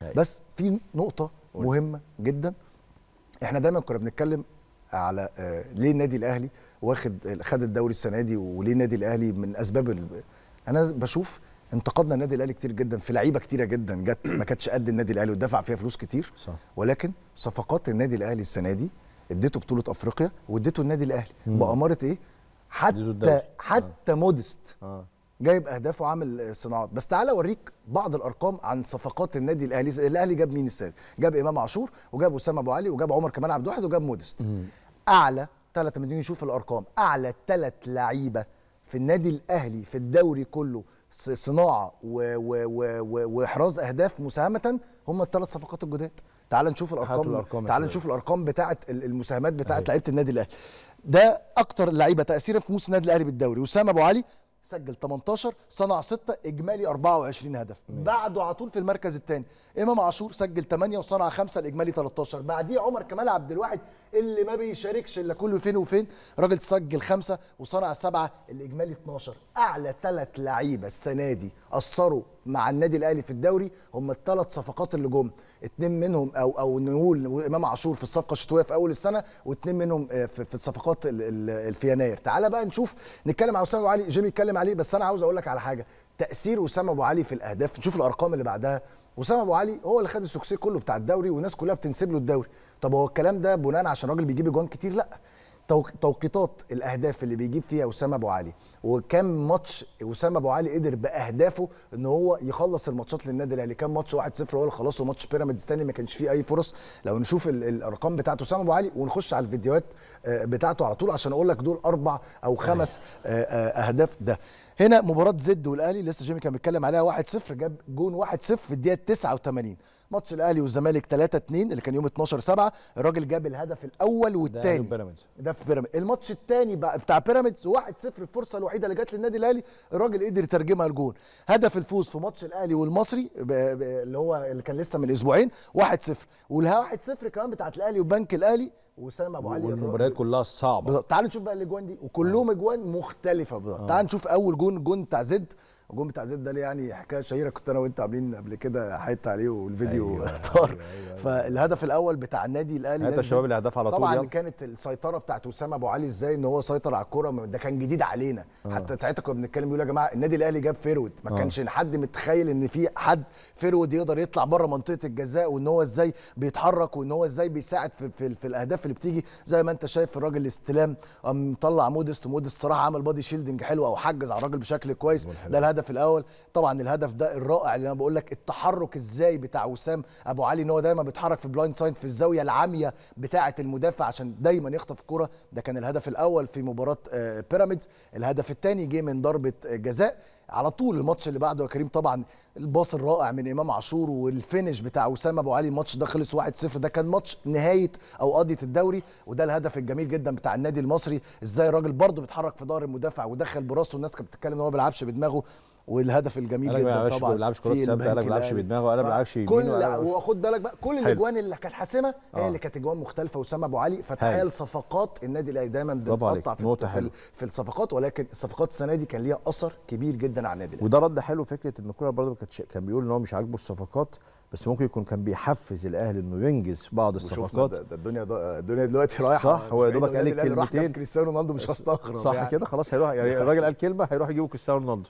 طيب. بس في نقطه مهمه جدا احنا دايما كنا بنتكلم على آه، ليه النادي الاهلي واخد خد الدوري السنه دي وليه النادي الاهلي من اسباب ال... انا بشوف انتقدنا النادي الاهلي كتير جدا في لعيبه كتيره جدا جت ما كانتش قد النادي الاهلي ودفع فيها فلوس كتير صح. ولكن صفقات النادي الاهلي السنه دي اديته بطوله افريقيا واديته النادي الاهلي باماره ايه حتى حتى آه. مودست آه. جايب اهداف وعامل صناعات بس تعالى اوريك بعض الارقام عن صفقات النادي الاهلي الاهلي جاب مين السنه جاب امام عاشور وجاب اسامه ابو علي وجاب عمر كمال عبد الواحد وجاب مودست اعلى ثلاث لما نشوف الارقام اعلى ثلاث لعيبه في النادي الاهلي في الدوري كله صناعه واحراز اهداف مساهمه هم الثلاث صفقات الجداد تعال نشوف الارقام, الأرقام تعال نشوف الارقام بتاعه المساهمات بتاعه أيوة. لعيبه النادي الاهلي ده اكتر لعيبه تاثيرا في موسم النادي الاهلي بالدوري وسام ابو علي سجل 18 صنع 6 اجمالي 24 هدف بعده على طول في المركز الثاني امام عاشور سجل 8 وصنع 5 الاجمالي 13 بعديه عمر كمال عبد الواحد اللي ما بيشاركش الا كل فين وفين راجل سجل 5 وصنع 7 الاجمالي 12 اعلى ثلاث لعيبه السنه دي اثروا مع النادي الاهلي في الدوري هم الثلاث صفقات اللي جم اتنين منهم او او نقول وامام عاشور في الصفقه الشتويه في اول السنه واتنين منهم آه، في الصفقات في يناير تعالى بقى نشوف نتكلم على اسامه ابو علي جيمي اتكلم عليه بس انا عاوز اقول لك على حاجه تاثير اسامه ابو علي في الاهداف نشوف الارقام اللي بعدها وسام ابو علي هو اللي خد السوكسيه كله بتاع الدوري والناس كلها بتنسب له الدوري طب هو الكلام ده بناء عشان راجل بيجيب اجوان كتير لا توقيتات الاهداف اللي بيجيب فيها اسامه ابو علي وكم ماتش اسامه ابو علي قدر باهدافه ان هو يخلص الماتشات للنادي الاهلي كان ماتش 1-0 هو اللي خلصه وماتش بيراميدز تاني ما كانش فيه اي فرص لو نشوف الارقام بتاعه اسامه ابو علي ونخش على الفيديوهات آه، بتاعته على طول عشان اقول لك دول اربع او خمس أيوة. آه، آه، اهداف ده هنا مباراه زد والاهلي لسه جيمي كان بيتكلم عليها 1-0 جاب جون 1-0 في الدقيقه 89 ماتش الاهلي والزمالك 3 2 اللي كان يوم 12 7 الراجل جاب الهدف الاول والثاني ده بيراميدز ده في بيراميدز الماتش الثاني بقى بتاع بيراميدز 1-0 الفرصه الوحيده اللي جت للنادي الاهلي الراجل قدر يترجمها لجول هدف الفوز في ماتش الاهلي والمصري اللي هو اللي كان لسه من اسبوعين 1-0 والها 1-0 كمان بتاعت الاهلي وبنك الاهلي وسام ابو علي والمباريات كلها صعبه تعال نشوف بقى الاجوان دي وكلهم آه. اجوان مختلفه آه. تعال نشوف اول جون جون بتاع زد الجون بتاع زيد ده ليه يعني حكايه شهيره كنت انا وانت عاملين قبل كده حيط عليه والفيديو أيوة طار أيوة،, أيوة أيوة فالهدف الاول بتاع النادي الاهلي هات الشباب الاهداف على طول طبعا يلا. كانت السيطره بتاعت اسامه ابو علي ازاي ان هو سيطر على الكوره ده كان جديد علينا آه. حتى ساعتها كنا بنتكلم يقول يا جماعه النادي الاهلي جاب فيرود ما آه. كانش حد متخيل ان في حد فيرود يقدر يطلع بره منطقه الجزاء وان هو ازاي بيتحرك وان هو ازاي بيساعد في, في, في الاهداف اللي بتيجي زي ما انت شايف الراجل الاستلام مطلع مودست ومودست الصراحه عمل بادي شيلدنج حلو او حجز على الراجل بشكل كويس ده الهدف الاول طبعا الهدف ده الرائع اللي انا بقول لك التحرك ازاي بتاع وسام ابو علي ان هو دايما بيتحرك في بلايند سايد في الزاويه العاميه بتاعه المدافع عشان دايما يخطف كره ده كان الهدف الاول في مباراه آه، بيراميدز الهدف الثاني جه من ضربه آه، جزاء على طول الماتش اللي بعده يا كريم طبعا الباص الرائع من امام عاشور والفينش بتاع وسام ابو علي الماتش ده خلص 1-0 ده كان ماتش نهايه او قضيه الدوري وده الهدف الجميل جدا بتاع النادي المصري ازاي الراجل برضه بيتحرك في ظهر المدافع ودخل براسه والناس كانت بتتكلم ان هو بيلعبش بدماغه والهدف الجميل جدا طبعا ما بيلعبش كرات ثابته قال ما بيلعبش بدماغه قال ما بيلعبش كل وخد بالك بقى كل الاجوان اللي كانت حاسمه هي آه. اللي كانت اجوان مختلفه وسام ابو علي فتخيل صفقات النادي الاهلي دايما بتقطع في, في, في الصفقات ولكن الصفقات السنه دي كان ليها اثر كبير جدا على النادي الاهلي وده رد حلو فكره ان كولر برضه كان بيقول ان هو مش عاجبه الصفقات بس ممكن يكون كان بيحفز الاهلي انه ينجز بعض الصفقات ده ده الدنيا ده الدنيا دلوقتي رايحه صح هو يا دوبك قال الكلمتين كريستيانو رونالدو مش هستغرب صح يعني. كده خلاص هيروح يعني الراجل قال كلمه هيروح يجيبوا كريستيانو رونالدو